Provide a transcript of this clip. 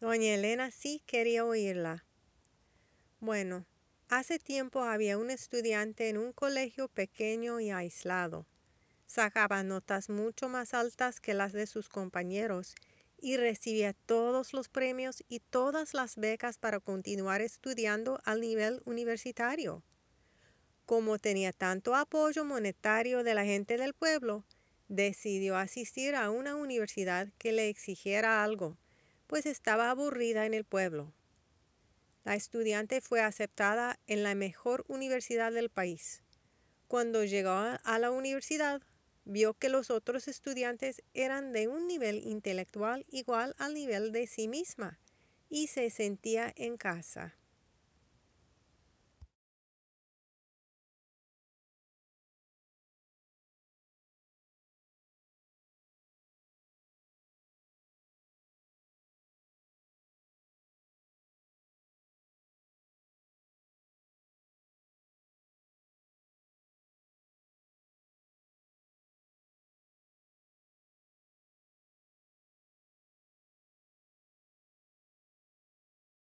Doña Elena sí quería oírla. Bueno, hace tiempo había un estudiante en un colegio pequeño y aislado. Sacaba notas mucho más altas que las de sus compañeros y recibía todos los premios y todas las becas para continuar estudiando al nivel universitario. Como tenía tanto apoyo monetario de la gente del pueblo, decidió asistir a una universidad que le exigiera algo pues estaba aburrida en el pueblo. La estudiante fue aceptada en la mejor universidad del país. Cuando llegó a la universidad, vio que los otros estudiantes eran de un nivel intelectual igual al nivel de sí misma y se sentía en casa.